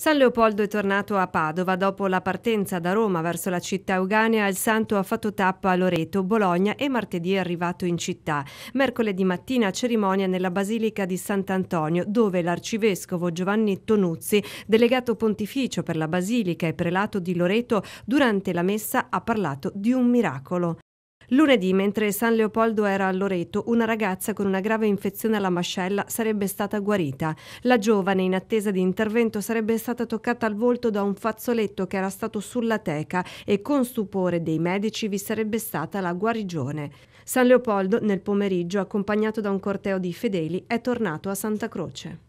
San Leopoldo è tornato a Padova. Dopo la partenza da Roma verso la città euganea, il santo ha fatto tappa a Loreto, Bologna e martedì è arrivato in città. Mercoledì mattina cerimonia nella Basilica di Sant'Antonio, dove l'arcivescovo Giovanni Tonuzzi, delegato pontificio per la Basilica e prelato di Loreto, durante la messa ha parlato di un miracolo. Lunedì, mentre San Leopoldo era a Loreto, una ragazza con una grave infezione alla mascella sarebbe stata guarita. La giovane, in attesa di intervento, sarebbe stata toccata al volto da un fazzoletto che era stato sulla teca e con stupore dei medici vi sarebbe stata la guarigione. San Leopoldo, nel pomeriggio, accompagnato da un corteo di fedeli, è tornato a Santa Croce.